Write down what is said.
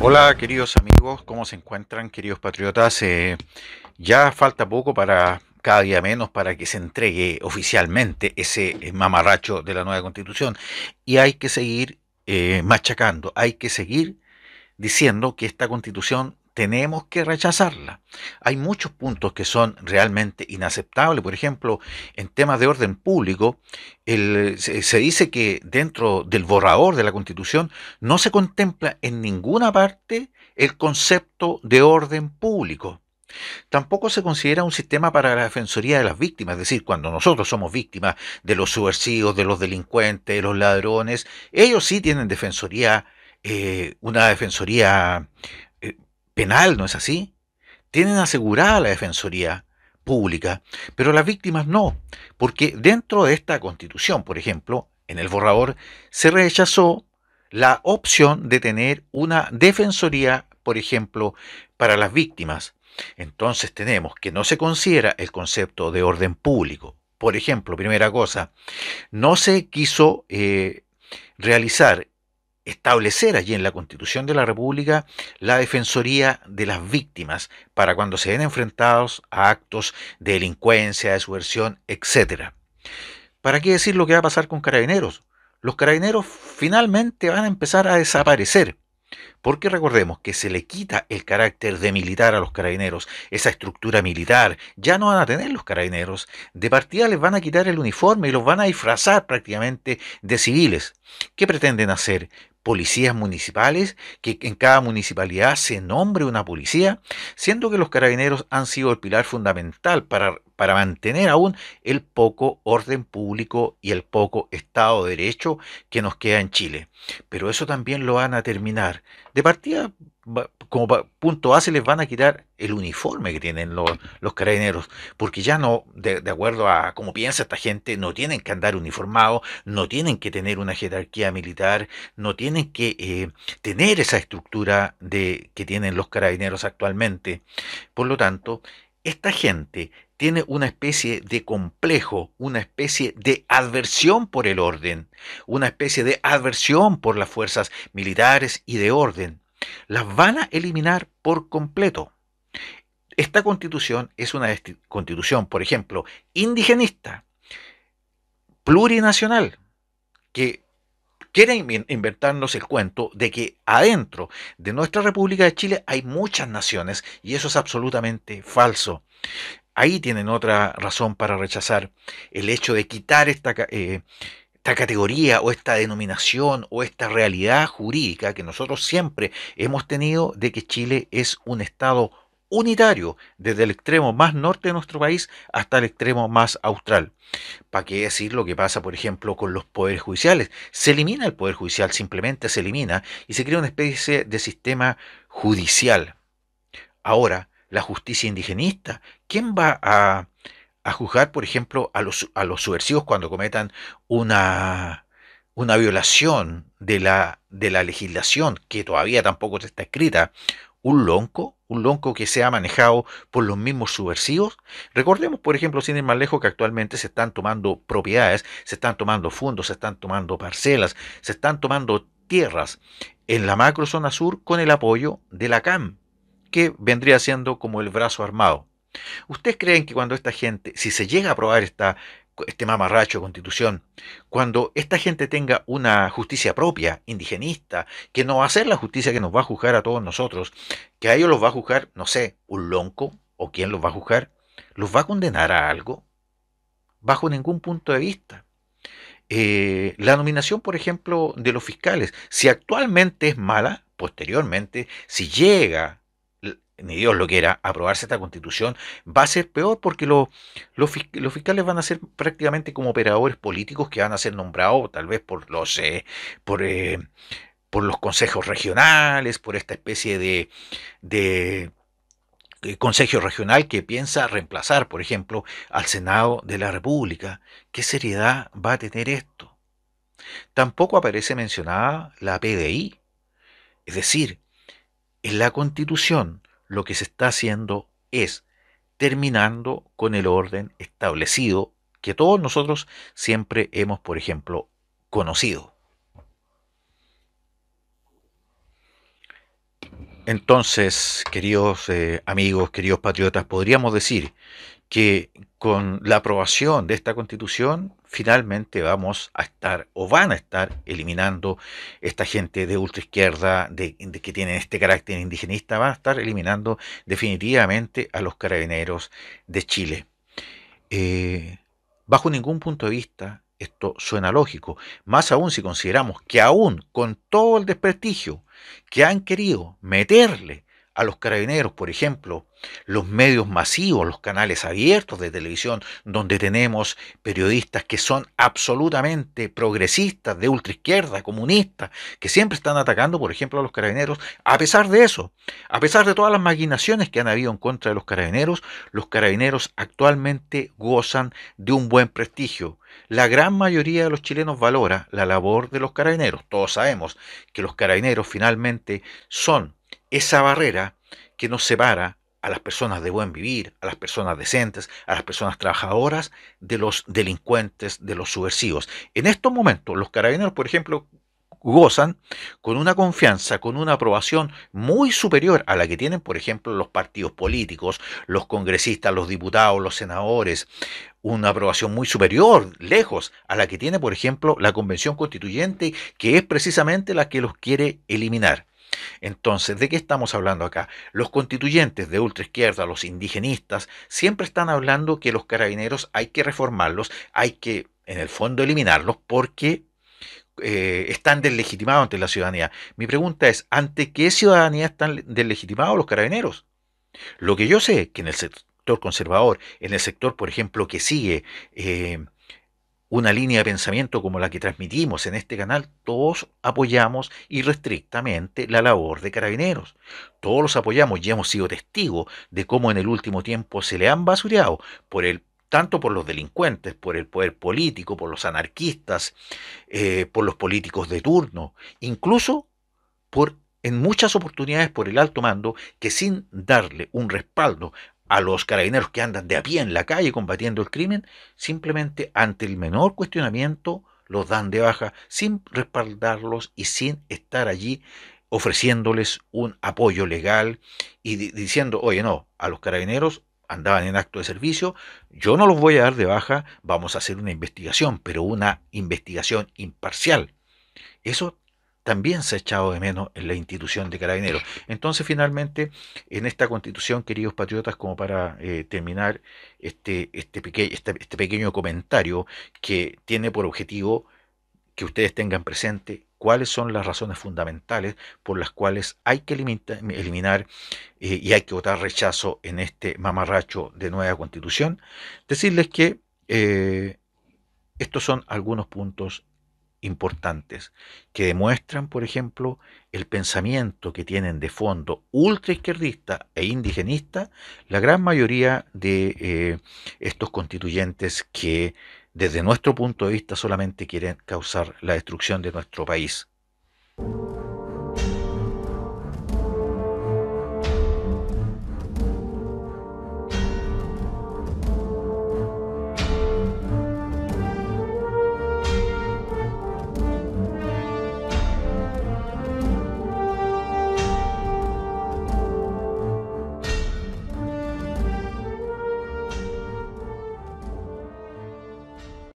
Hola queridos amigos, ¿cómo se encuentran queridos patriotas? Eh, ya falta poco para cada día menos para que se entregue oficialmente ese eh, mamarracho de la nueva constitución y hay que seguir eh, machacando, hay que seguir diciendo que esta constitución tenemos que rechazarla. Hay muchos puntos que son realmente inaceptables. Por ejemplo, en temas de orden público, se, dice que dentro del borrador de la Constitución no se contempla en ninguna parte el concepto de orden público. Tampoco se considera un sistema para la defensoría de las víctimas, es decir, cuando nosotros somos víctimas de los subversivos, de los delincuentes, de los ladrones, ellos sí tienen defensoría eh, una defensoría penal, ¿no es así? Tienen asegurada la defensoría pública, pero las víctimas no, porque dentro de esta constitución, por ejemplo, en el borrador, se rechazó la opción de tener una defensoría, por ejemplo, para las víctimas. Entonces tenemos que no se considera el concepto de orden público. Por ejemplo, primera cosa, no se quiso eh, realizar establecer allí en la Constitución de la República la defensoría de las víctimas para cuando se ven enfrentados a actos de delincuencia, de subversión, etc. ¿Para qué decir lo que va a pasar con carabineros? Los carabineros finalmente van a empezar a desaparecer. Porque recordemos que se le quita el carácter de militar a los carabineros, esa estructura militar, ya no van a tener los carabineros. De partida les van a quitar el uniforme y los van a disfrazar prácticamente de civiles. ¿Qué pretenden hacer? policías municipales, que en cada municipalidad se nombre una policía, siendo que los carabineros han sido el pilar fundamental para, mantener aún el poco orden público y el poco Estado de Derecho que nos queda en Chile. Pero eso también lo van a terminar. De partida como punto A se les van a quitar el uniforme que tienen los, carabineros, porque ya no, de, acuerdo a cómo piensa esta gente, no tienen que andar uniformados, no tienen que tener una jerarquía militar, no tienen que eh, tener esa estructura de, que tienen los carabineros actualmente. Por lo tanto, esta gente tiene una especie de complejo, una especie de adversión por el orden, una especie de adversión por las fuerzas militares y de orden las van a eliminar por completo. Esta constitución es una constitución, por ejemplo, indigenista, plurinacional, que quiere inventarnos el cuento de que adentro de nuestra República de Chile hay muchas naciones y eso es absolutamente falso. Ahí tienen otra razón para rechazar el hecho de quitar esta, eh, categoría o esta denominación o esta realidad jurídica que nosotros siempre hemos tenido de que Chile es un Estado unitario desde el extremo más norte de nuestro país hasta el extremo más austral. ¿Para qué decir lo que pasa, por ejemplo, con los poderes judiciales? Se elimina el poder judicial, simplemente se elimina y se crea una especie de sistema judicial. Ahora, la justicia indigenista, ¿quién va a a juzgar, por ejemplo, a los, a los subversivos cuando cometan una, una violación de la, de la legislación que todavía tampoco está escrita, un lonco, un lonco que sea manejado por los mismos subversivos. Recordemos, por ejemplo, sin ir más lejos, que actualmente se están tomando propiedades, se están tomando fondos, se están tomando parcelas, se están tomando tierras en la macrozona sur con el apoyo de la CAM, que vendría siendo como el brazo armado. ¿Ustedes creen que cuando esta gente, si se llega a aprobar esta, este mamarracho de constitución, cuando esta gente tenga una justicia propia, indigenista, que no va a ser la justicia que nos va a juzgar a todos nosotros, que a ellos los va a juzgar, no sé, un lonco, o quién los va a juzgar, los va a condenar a algo? Bajo ningún punto de vista. Eh, la nominación, por ejemplo, de los fiscales, si actualmente es mala, posteriormente, si llega ni Dios lo quiera, aprobarse esta constitución, va a ser peor porque los, fiscales van a ser prácticamente como operadores políticos que van a ser nombrados tal vez por los, por, eh, por los consejos regionales, por esta especie de, de eh, Consejo Regional que piensa reemplazar, por ejemplo, al Senado de la República. ¿Qué seriedad va a tener esto? Tampoco aparece mencionada la PDI. Es decir, en la Constitución lo que se está haciendo es terminando con el orden establecido que todos nosotros siempre hemos, por ejemplo, conocido. Entonces, queridos eh, amigos, queridos patriotas, podríamos decir que con la aprobación de esta constitución finalmente vamos a estar o van a estar eliminando esta gente de ultraizquierda de, que tiene este carácter indigenista, van a estar eliminando definitivamente a los carabineros de Chile. Eh, bajo ningún punto de vista esto suena lógico, más aún si consideramos que aún con todo el desprestigio que han querido meterle a los carabineros, por ejemplo, los medios masivos, los canales abiertos de televisión, donde tenemos periodistas que son absolutamente progresistas, de ultraizquierda, comunistas, que siempre están atacando, por ejemplo, a los carabineros. A pesar de eso, a pesar de todas las maquinaciones que han habido en contra de los carabineros, los carabineros actualmente gozan de un buen prestigio. La gran mayoría de los chilenos valora la labor de los carabineros. Todos sabemos que los carabineros finalmente son esa barrera que nos separa a las personas de buen vivir, a las personas decentes, a las personas trabajadoras, de los delincuentes, de los subversivos. En estos momentos, los carabineros, por ejemplo, gozan con una confianza, con una aprobación muy superior a la que tienen, por ejemplo, los partidos políticos, los congresistas, los diputados, los senadores, una aprobación muy superior, lejos, a la que tiene, por ejemplo, la Convención Constituyente, que es precisamente la que los quiere eliminar. Entonces, ¿de qué estamos hablando acá? Los constituyentes de ultraizquierda, los indigenistas, siempre están hablando que los carabineros hay que reformarlos, hay que, en el fondo, eliminarlos porque eh, están deslegitimados ante la ciudadanía. Mi pregunta es, ¿ante qué ciudadanía están deslegitimados los carabineros? Lo que yo sé, que en el sector conservador, en el sector, por ejemplo, que sigue... Eh, una línea de pensamiento como la que transmitimos en este canal, todos apoyamos irrestrictamente la labor de carabineros. Todos los apoyamos y hemos sido testigos de cómo en el último tiempo se le han basureado tanto por los delincuentes, por el poder político, por los anarquistas, eh, por los políticos de turno, incluso en muchas oportunidades por el alto mando que sin darle un respaldo a los carabineros que andan de a pie en la calle combatiendo el crimen, simplemente ante el menor cuestionamiento los dan de baja sin respaldarlos y sin estar allí ofreciéndoles un apoyo legal y diciendo, oye, no, a los carabineros andaban en acto de servicio, yo no los voy a dar de baja, vamos a hacer una investigación, pero una investigación imparcial. Eso también se ha echado de menos en la institución de carabineros. Entonces, finalmente, en esta constitución, queridos patriotas, como para eh, terminar este este, este, este, pequeño comentario que tiene por objetivo que ustedes tengan presente cuáles son las razones fundamentales por las cuales hay que eliminar eh, y hay que votar rechazo en este mamarracho de nueva constitución, decirles que eh, estos son algunos puntos importantes que demuestran, por ejemplo, el pensamiento que tienen de fondo ultraizquierdista e indigenista la gran mayoría de eh, estos constituyentes que desde nuestro punto de vista solamente quieren causar la destrucción de nuestro país.